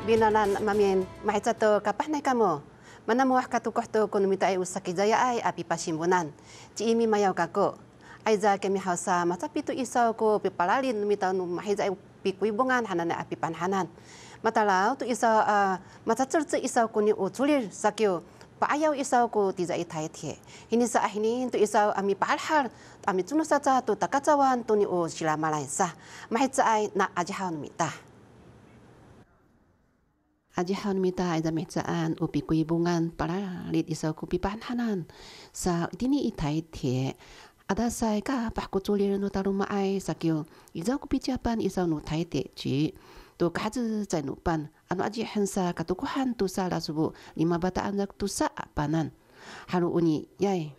Bina na mamien, maitato kapah na kamo. Mana mo ka tu kohto kono mita ay usaki ay api pasimbunan. Ti imi mayaw ka ko. Aiza kemi hausa matapi tu isaw ko pipalalin no mita no mahiza ay pikuibungan hanan api panhanan. Matalaw tu isaw uh, matatul tu isaw ko ni utulir sakyo. Paayaw isaw ko tiza itay Hini sa ahinin tu isaw ami pahalhal ami tunusata tu takatawan tu ni o sila malaysa. ay na ajahaw no mita. 아지 하운미다 아이다 메자안 우비 구이봉안 빠라 리 디서 구비 반하난 사 디니 이타이티에 아다 사이가 바꾸 졸리르노 다루마 아이 사교 이자 구비 자반 이사 노 타이티 지또 가즈 자이 노 반, 아노 아지 헨사 가도 구한 두사 라수부 리마바다 안작 두사 반안 하루 오니 야이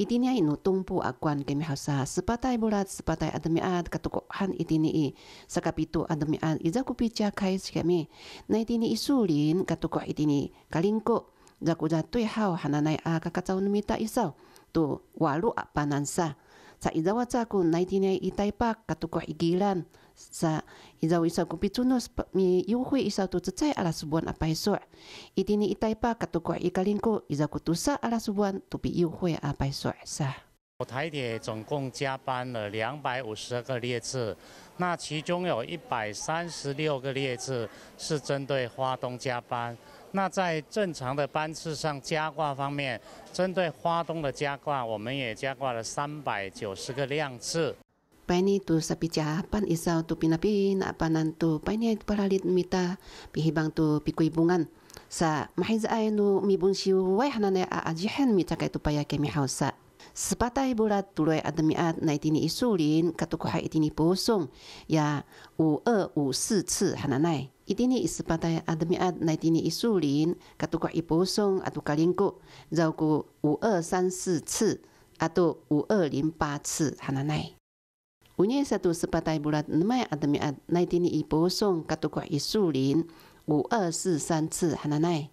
itini ay nutungpo akuan kami hasa sepatay bulat sepatay ademiat katukuhan itini sa kapito ademiat iza kupitya kay si kami na itini isulin katukuh itini kalingko zaku jatuy hao hananay a kakataw numita isaw tu walu apanansa sa iza na itini ay pak katukuh igilan 台铁总共加班了两百五十个列次，那其中有一百三十六个列次是针对花东加班。那在正常的班次上加挂方面，针对花东的加挂，我们也加挂了三百九十个量次。paini tu sapi apan isau tu pinapin apanan tu paini itu paralit mita pihibang tu pikui bungan sa mahiz ay nu mi bunsi wai hanane a ajihan mi takai tu paya kemi hausa sepatai bulat tuloy ademiat na itini isulin katukuha itini posong ya u e u si ci hananai itini isepatai ademiat na itini isulin katukuha iposong atu kalingko zauku u e san si ci atau 5208次，哈那奈。五年是读十八代布拉，那么阿德米阿内丁伊播送卡多怪伊树林五二四三次哈那奈，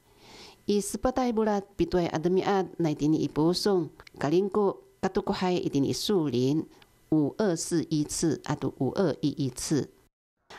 十八代布拉比对阿德米阿内丁伊播送卡林古卡多怪伊丁伊树林五二四一次阿都五二一一次。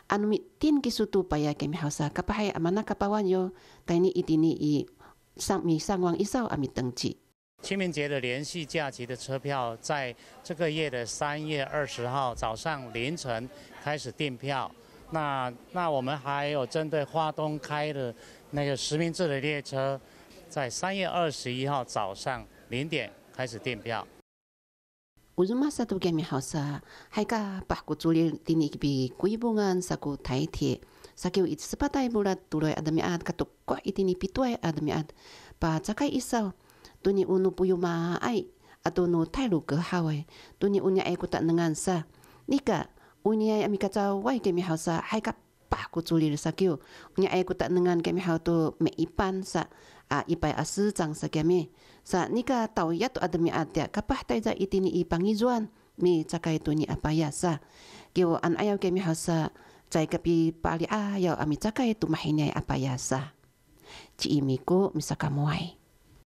阿米登记速度比较杰米好噻，卡帕嗨阿曼纳卡帕湾哟，带你伊丁伊上米上网一扫阿米登记。清明节的连续假期的车票，在这个月的三月二十号早上凌晨开始订票。那那我们还有针对华东开的，那个实名制的列车，在三月二十一号早上零点开始订票。乌萨都好个八订一笔贵台铁，台阿阿，阿阿，tu ni unu puyu maai atau nu tai lu ke nengan sa nika unya ai amika tau wai ke mi hausa hai ka unya ai kota nengan ke mi hauto me ipan sa a ipai asu sa ke sa nika tau ya tu admi atya ka itini ipangi juan cakai tu apa ya sa kiwo ayau ke mi hausa cai kapi pali a apa ya sa ci imiko